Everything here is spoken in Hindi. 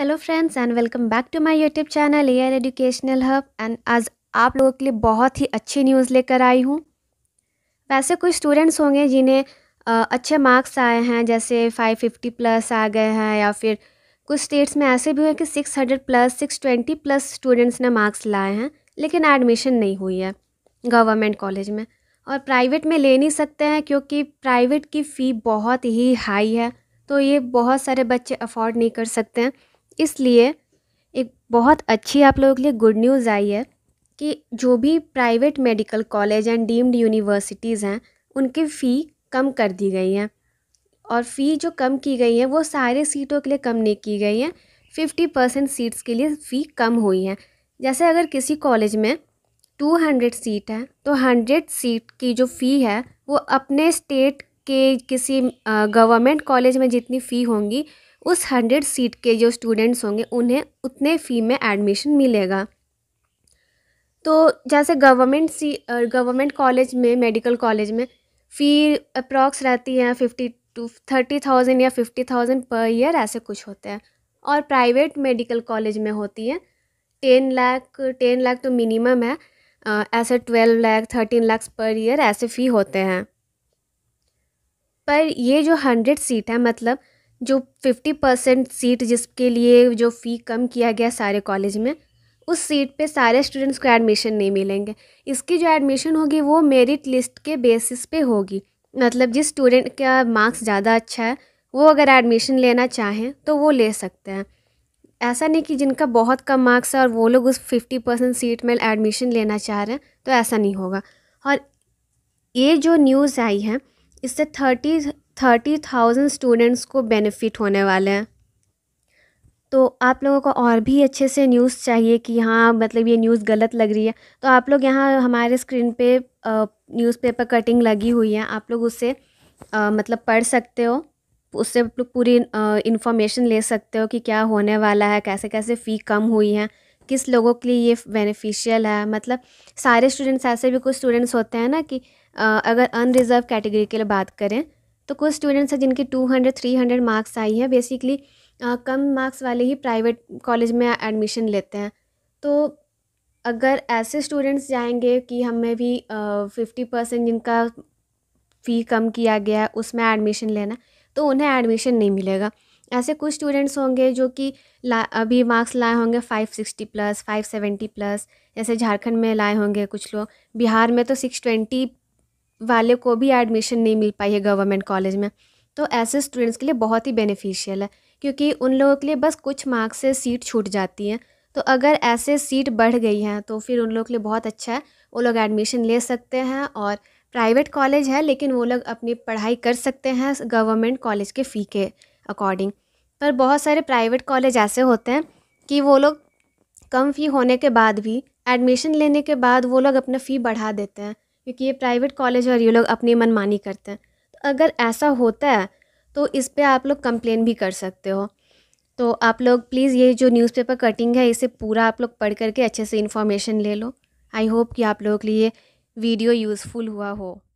hello friends and welcome back to my YouTube channel air educational hub एंड आज आप लोगों के लिए बहुत ही अच्छी न्यूज़ लेकर आई हूँ वैसे कुछ स्टूडेंट्स होंगे जिन्हें अच्छे मार्क्स आए हैं जैसे 550 प्लस आ गए हैं या फिर कुछ स्टेट्स में ऐसे भी हुए कि 600 प्लस 620 प्लस स्टूडेंट्स ने मार्क्स लाए हैं लेकिन एडमिशन नहीं हुई है गवर्नमेंट कॉलेज में और प्राइवेट में ले नहीं सकते हैं क्योंकि प्राइवेट की फ़ी बहुत ही हाई है तो ये बहुत सारे बच्चे अफोर्ड नहीं कर सकते हैं इसलिए एक बहुत अच्छी आप लोगों के लिए गुड न्यूज़ आई है कि जो भी private medical college and deemed universities हैं उनकी फ़ी कम कर दी गई हैं और फ़ी जो कम की गई है वो सारे सीटों के लिए कम नहीं की गई हैं फिफ्टी परसेंट सीट्स के लिए फ़ी कम हुई है जैसे अगर किसी कॉलेज में टू हंड्रेड सीट है तो हंड्रेड सीट की जो फ़ी है वो अपने स्टेट के किसी गवर्नमेंट कॉलेज में जितनी फ़ी होंगी उस हंड्रेड सीट के जो स्टूडेंट्स होंगे उन्हें उतने फ़ी में एडमिशन मिलेगा तो जैसे गवर्नमेंट सी गवर्नमेंट कॉलेज में मेडिकल कॉलेज में फ़ी अप्रॉक्स रहती है फिफ्टी टू थर्टी थाउजेंड या फिफ्टी थाउजेंड पर ईयर ऐसे कुछ होते हैं और प्राइवेट मेडिकल कॉलेज में होती है टेन लाख टेन लाख तो मिनिमम है ऐसे ट्वेल्व लाख थर्टीन लाख पर ईयर ऐसे फ़ी होते हैं पर ये जो हंड्रेड सीट है मतलब जो फिफ्टी परसेंट सीट जिसके लिए जो फ़ी कम किया गया सारे कॉलेज में उस सीट पे सारे स्टूडेंट्स को एडमिशन नहीं मिलेंगे इसकी जो एडमिशन होगी वो मेरिट लिस्ट के बेसिस पे होगी मतलब जिस स्टूडेंट का मार्क्स ज़्यादा अच्छा है वो अगर एडमिशन लेना चाहें तो वो ले सकते हैं ऐसा नहीं कि जिनका बहुत कम मार्क्स है और वो लोग उस फिफ्टी परसेंट सीट में एडमिशन लेना चाह रहे हैं तो ऐसा नहीं होगा और ये जो न्यूज़ आई है इससे थर्टी थर्टी थाउजेंड स्टूडेंट्स को बेनिफिट होने वाले हैं तो आप लोगों को और भी अच्छे से न्यूज़ चाहिए कि हाँ मतलब ये न्यूज़ गलत लग रही है तो आप लोग यहाँ हमारे स्क्रीन पे न्यूज़पेपर कटिंग लगी हुई है आप लोग उससे आ, मतलब पढ़ सकते हो उससे आप लोग पूरी इन्फॉर्मेशन ले सकते हो कि क्या होने वाला है कैसे कैसे फ़ी कम हुई है किस लोगों के लिए ये बेनिफिशियल है मतलब सारे स्टूडेंट्स ऐसे भी कुछ स्टूडेंट्स होते हैं ना कि आ, अगर अनरिज़र्व कैटेगरी के लिए बात करें तो कुछ स्टूडेंट्स हैं जिनकी two hundred three hundred marks आई हैं बेसिकली कम मार्क्स वाले ही प्राइवेट कॉलेज में एडमिशन लेते हैं तो अगर ऐसे स्टूडेंट्स जाएंगे कि हमें भी फिफ्टी परसेंट जिनका फ़ी कम किया गया है उसमें एडमिशन लेना तो उन्हें एडमिशन नहीं मिलेगा ऐसे कुछ स्टूडेंट्स होंगे जो कि ला अभी मार्क्स लाए होंगे five sixty plus five seventy plus जैसे झारखंड में लाए होंगे कुछ लोग बिहार में तो सिक्स ट्वेंटी वाले को भी एडमिशन नहीं मिल पाई है गवर्नमेंट कॉलेज में तो ऐसे स्टूडेंट्स के लिए बहुत ही बेनिफिशियल है क्योंकि उन लोगों के लिए बस कुछ मार्क्स से सीट छूट जाती हैं तो अगर ऐसे सीट बढ़ गई हैं तो फिर उन लोगों के लिए बहुत अच्छा है वो लोग एडमिशन ले सकते हैं और प्राइवेट कॉलेज है लेकिन वो लोग अपनी पढ़ाई कर सकते हैं गवर्नमेंट कॉलेज के फ़ी के अकॉर्डिंग पर बहुत सारे प्राइवेट कॉलेज ऐसे होते हैं कि वो लोग कम फ़ी होने के बाद भी एडमिशन लेने के बाद वो लोग अपना फ़ी बढ़ा देते हैं क्योंकि ये प्राइवेट कॉलेज है और ये लोग अपनी मनमानी करते हैं तो अगर ऐसा होता है तो इस पर आप लोग कंप्लेन भी कर सकते हो तो आप लोग प्लीज़ ये जो न्यूज़पेपर कटिंग है इसे पूरा आप लोग पढ़ करके अच्छे से इन्फॉर्मेशन ले लो आई होप कि आप लोगों के लिए वीडियो यूज़फुल हुआ हो